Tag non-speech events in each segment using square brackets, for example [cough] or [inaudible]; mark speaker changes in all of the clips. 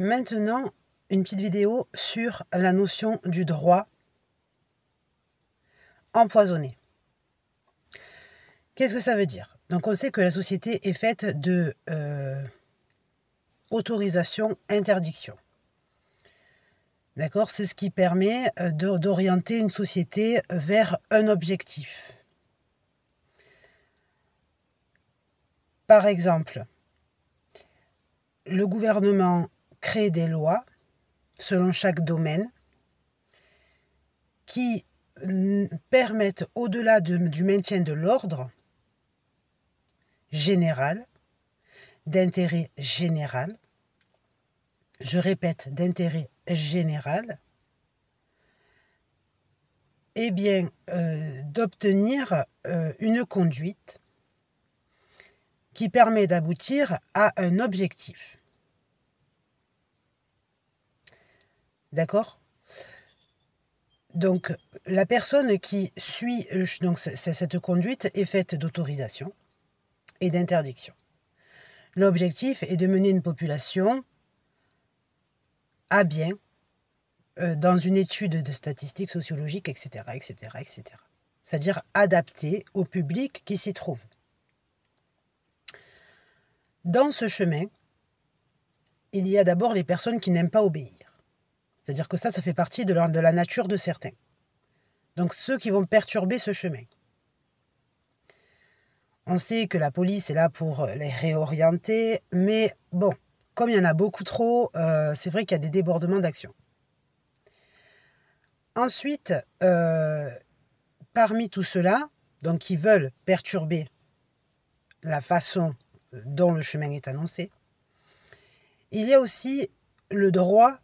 Speaker 1: Maintenant, une petite vidéo sur la notion du droit empoisonné. Qu'est-ce que ça veut dire Donc on sait que la société est faite de euh, autorisation, interdiction. D'accord C'est ce qui permet euh, d'orienter une société vers un objectif. Par exemple, le gouvernement créer des lois selon chaque domaine qui permettent, au-delà du maintien de l'ordre général, d'intérêt général, je répète, d'intérêt général, eh bien, euh, d'obtenir euh, une conduite qui permet d'aboutir à un objectif. D'accord Donc, la personne qui suit euh, donc, cette conduite est faite d'autorisation et d'interdiction. L'objectif est de mener une population à bien euh, dans une étude de statistiques sociologiques, etc., etc., etc. C'est-à-dire adaptée au public qui s'y trouve. Dans ce chemin, il y a d'abord les personnes qui n'aiment pas obéir. C'est-à-dire que ça, ça fait partie de, la nature de certains. Donc ceux qui vont perturber ce chemin. On sait que la police est là pour euh, les réorienter, mais bon, comme il y en a beaucoup trop, euh, c'est vrai qu'il y a des débordements d'action. Ensuite, euh, parmi tout cela, donc qui veulent perturber la façon dont le chemin est annoncé, il y a aussi le droit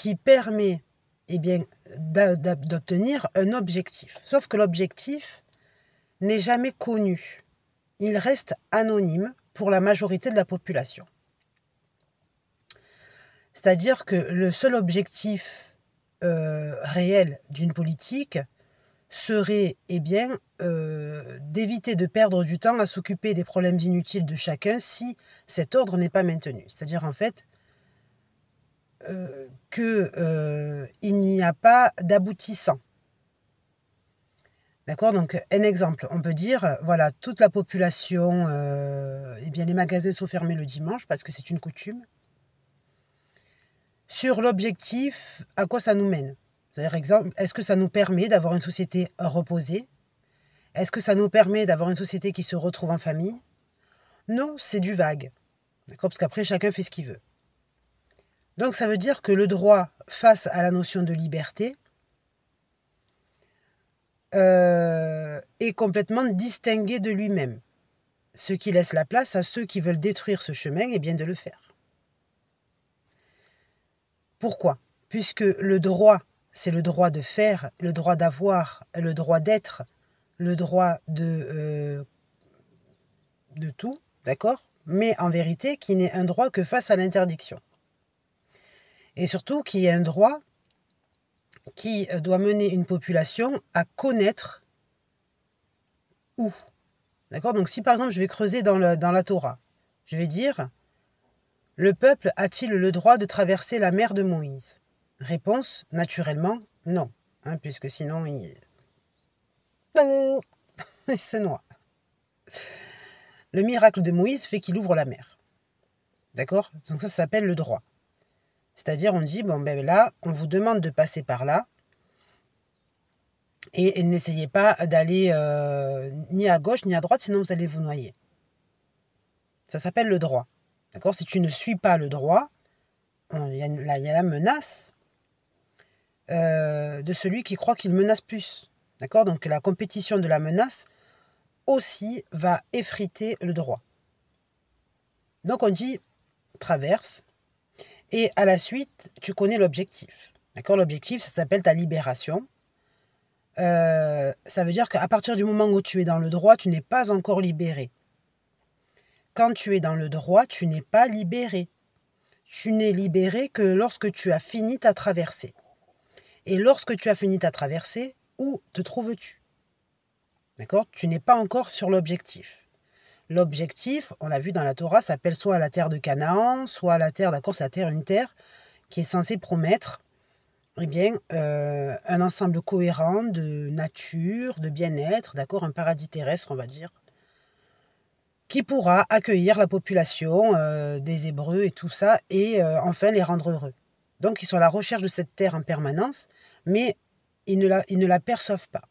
Speaker 1: qui permet eh bien, d'obtenir un objectif. Sauf que l'objectif n'est jamais connu. Il reste anonyme pour la majorité de la population. C'est-à-dire que le seul objectif euh, réel d'une politique serait eh bien, euh, d'éviter de perdre du temps à s'occuper des problèmes inutiles de chacun si cet ordre n'est pas maintenu. C'est-à-dire en fait euh, que qu'il euh, n'y a pas d'aboutissant. D'accord Donc, un exemple, on peut dire, voilà, toute la population, euh, eh bien, les magasins sont fermés le dimanche parce que c'est une coutume. Sur l'objectif, à quoi ça nous mène C'est-à-dire, exemple, est-ce que ça nous permet d'avoir une société reposée Est-ce que ça nous permet d'avoir une société qui se retrouve en famille Non, c'est du vague. D'accord Parce qu'après, chacun fait ce qu'il veut. Donc ça veut dire que le droit face à la notion de liberté euh, est complètement distingué de lui-même, ce qui laisse la place à ceux qui veulent détruire ce chemin et bien de le faire. Pourquoi Puisque le droit, c'est le droit de faire, le droit d'avoir, le droit d'être, le droit de, euh, de tout, d'accord Mais en vérité, qui n'est un droit que face à l'interdiction et surtout qu'il y ait un droit qui euh, doit mener une population à connaître où. D'accord Donc si par exemple je vais creuser dans, la Torah, je vais dire, le peuple a-t-il le droit de traverser la mer de Moïse Réponse, naturellement, non, hein, puisque sinon il... [laughs] il se noie. Le miracle de Moïse fait qu'il ouvre la mer. D'accord Donc ça, ça s'appelle le droit. C'est-à-dire, on dit, bon, ben là, on vous demande de passer par là. Et, n'essayez pas d'aller euh, ni à gauche ni à droite, sinon vous allez vous noyer. Ça s'appelle le droit. D'accord Si tu ne suis pas le droit, il y, a la menace euh, de celui qui croit qu'il menace plus. D'accord Donc la compétition de la menace aussi va effriter le droit. Donc on dit traverse, et à la suite, tu connais l'objectif. D'accord L'objectif, ça s'appelle ta libération. Euh, ça veut dire qu'à partir du moment où tu es dans le droit, tu n'es pas encore libéré. Quand tu es dans le droit, tu n'es pas libéré. Tu n'es libéré que lorsque tu as fini ta traversée. Et lorsque tu as fini ta traversée, où te trouves-tu D'accord Tu n'es pas encore sur l'objectif. L'objectif, on l'a vu dans la Torah, s'appelle soit la terre de Canaan, soit la terre, d'accord, c'est la terre, une terre qui est censée promettre eh bien, euh, un ensemble cohérent de nature, de bien-être, d'accord, un paradis terrestre, on va dire, qui pourra accueillir la population euh, des Hébreux et tout ça, et euh, enfin les rendre heureux. Donc ils sont à la recherche de cette terre en permanence, mais ne la, ils ne la perçoivent pas.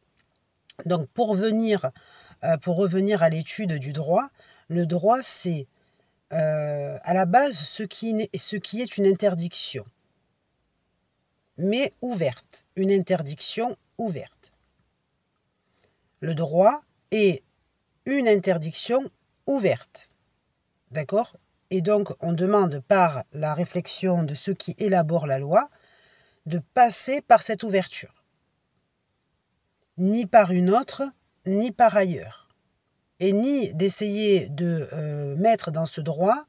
Speaker 1: Donc pour venir euh, pour revenir à l'étude du droit, le droit, c'est euh, à la base ce qui, ce qui est une interdiction, mais ouverte, une interdiction ouverte. Le droit est une interdiction ouverte. D'accord Et donc, on demande par la réflexion de ceux qui élaborent la loi de passer par cette ouverture, ni par une autre, ni par ailleurs, et ni d'essayer de euh, mettre dans ce droit,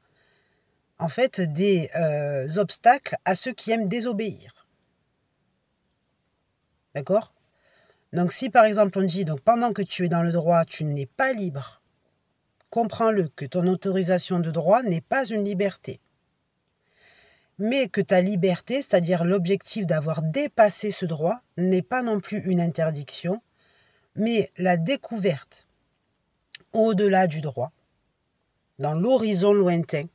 Speaker 1: en fait, des euh, obstacles à ceux qui aiment désobéir. D'accord Donc si par exemple on dit, donc pendant que tu es dans le droit, tu n'es pas libre, comprends-le que ton autorisation de droit n'est pas une liberté mais que ta liberté, c'est-à-dire l'objectif d'avoir dépassé ce droit, n'est pas non plus une interdiction, mais la découverte au-delà du droit, dans l'horizon lointain,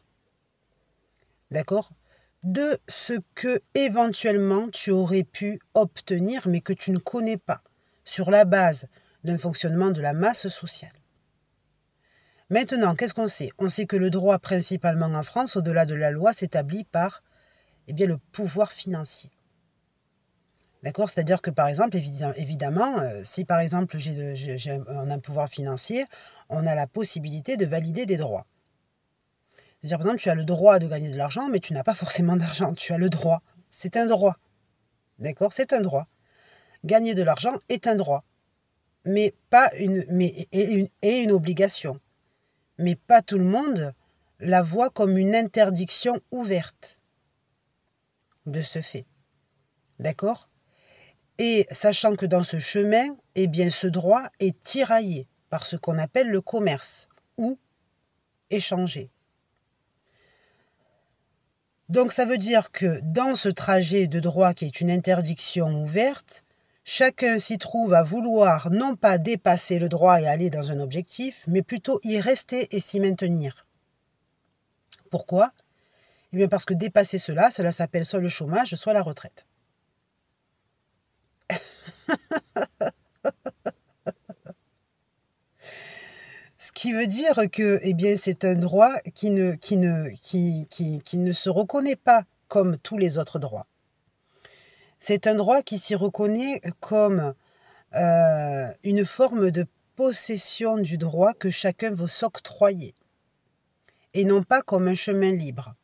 Speaker 1: d'accord, de ce que éventuellement tu aurais pu obtenir mais que tu ne connais pas sur la base d'un fonctionnement de la masse sociale. Maintenant, qu'est-ce qu'on sait On sait que le droit, principalement en France, au-delà de la loi, s'établit par eh bien, le pouvoir financier. D'accord C'est-à-dire que, par exemple, évidemment, euh, si par exemple j'ai un pouvoir financier, on a la possibilité de valider des droits. C'est-à-dire, par exemple, tu as le droit de gagner de l'argent, mais tu n'as pas [laughs] forcément d'argent. Tu as le droit. C'est un droit. D'accord C'est un droit. Gagner de l'argent est un droit. Mais pas une, mais, et une obligation. Mais pas tout le monde la voit comme une interdiction ouverte de ce fait. D'accord et sachant que dans ce chemin, eh bien, ce droit est tiraillé par ce qu'on appelle le commerce ou échanger. Donc ça veut dire que dans ce trajet de droit qui est une interdiction ouverte, chacun s'y trouve à vouloir non pas dépasser le droit et aller dans un objectif, mais plutôt y rester et s'y maintenir. Pourquoi Eh bien parce que dépasser cela, cela s'appelle soit le chômage, soit la retraite. qui veut dire que eh bien, c'est un droit qui ne, ne, qui, ne se reconnaît pas comme tous les autres droits. C'est un droit qui s'y reconnaît comme euh, une forme de possession du droit que chacun veut s'octroyer, et non pas comme un chemin libre.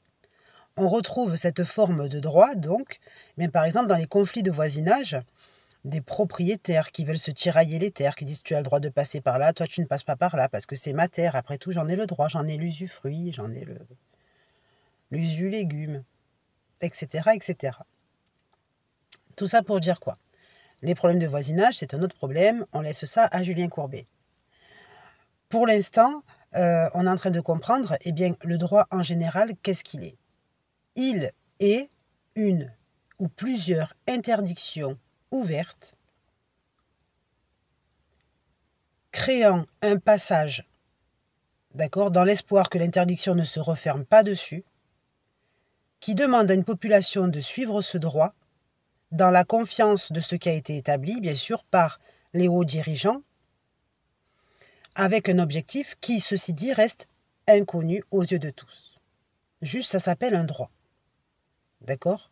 Speaker 1: On retrouve cette forme de droit, donc, mais par exemple dans les conflits de voisinage, des propriétaires qui veulent se tirailler les terres, qui disent tu as le droit de passer par là, toi tu ne passes pas par là parce que c'est ma terre. Après tout, j'en ai le droit, j'en ai l'usufruit, j'en ai le l'usu légume, etc., etc. Tout ça pour dire quoi Les problèmes de voisinage, c'est un autre problème. On laisse ça à Julien Courbet. Pour l'instant, euh, on est en train de comprendre, eh bien, le droit en général, qu'est-ce qu'il est il est une ou plusieurs interdictions ouverte, créant un passage, d'accord, dans l'espoir que l'interdiction ne se referme pas dessus, qui demande à une population de suivre ce droit, dans la confiance de ce qui a été établi, bien sûr, par les hauts dirigeants, avec un objectif qui, ceci dit, reste inconnu aux yeux de tous. Juste, ça s'appelle un droit. D'accord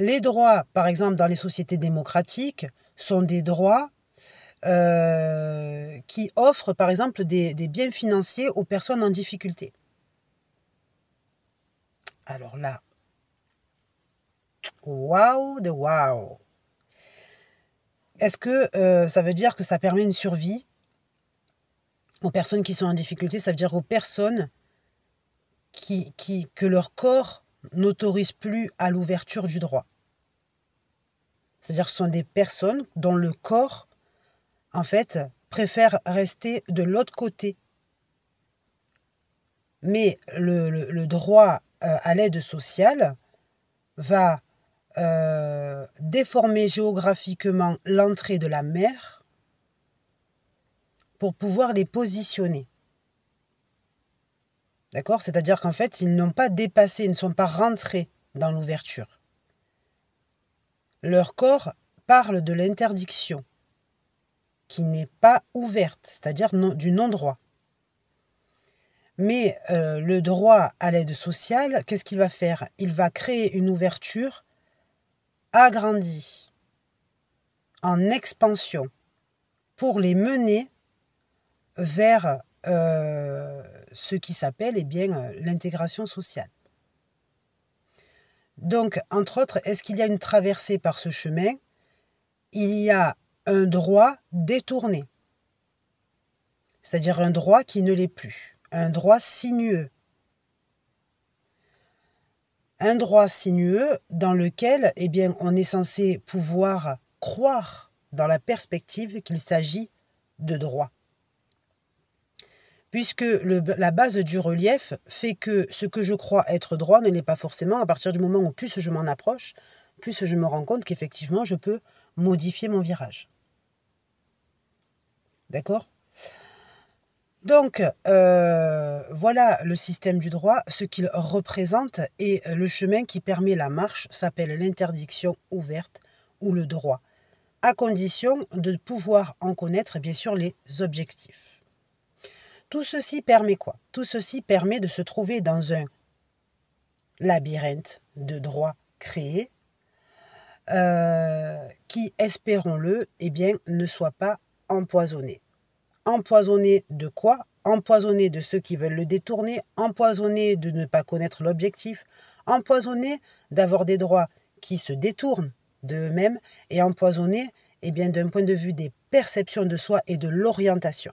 Speaker 1: les droits, par exemple, dans les sociétés démocratiques, sont des droits euh, qui offrent, par exemple, des, biens financiers aux personnes en difficulté. Alors là, waouh de waouh. Est-ce que euh, ça veut dire que ça permet une survie aux personnes qui sont en difficulté Ça veut dire aux personnes qui, qui, que leur corps n'autorise plus à l'ouverture du droit. C'est-à-dire que ce sont des personnes dont le corps, en fait, préfère rester de l'autre côté. Mais le, droit euh, à l'aide sociale va euh, déformer géographiquement l'entrée de la mer pour pouvoir les positionner. D'accord C'est-à-dire qu'en fait, ils n'ont pas dépassé, ils ne sont pas rentrés dans l'ouverture. Leur corps parle de l'interdiction qui n'est pas ouverte, c'est-à-dire du non-droit. Mais euh, le droit à l'aide sociale, qu'est-ce qu'il va faire Il va créer une ouverture agrandie, en expansion, pour les mener vers euh, ce qui s'appelle eh bien euh, l'intégration sociale. Donc, entre autres, est-ce qu'il y a une traversée par ce chemin Il y a un droit détourné, c'est-à-dire un droit qui ne l'est plus, un droit sinueux. Un droit sinueux dans lequel eh bien, on est censé pouvoir croire dans la perspective qu'il s'agit de droit puisque la base du relief fait que ce que je crois être droit ne l'est pas forcément à partir du moment où plus je m'en approche, plus je me rends compte qu'effectivement je peux modifier mon virage. D'accord donc, euh, voilà le système du droit, ce qu'il représente et le chemin qui permet la marche s'appelle l'interdiction ouverte ou le droit, à condition de pouvoir en connaître bien sûr les objectifs. Tout ceci permet quoi Tout ceci permet de se trouver dans un labyrinthe de droits créés euh, qui, espérons-le, eh bien, ne soit pas empoisonné. Empoisonné de quoi Empoisonné de ceux qui veulent le détourner, empoisonné de ne pas connaître l'objectif, empoisonné d'avoir des droits qui se détournent d'eux-mêmes et empoisonné eh bien, d'un point de vue des perceptions de soi et de l'orientation.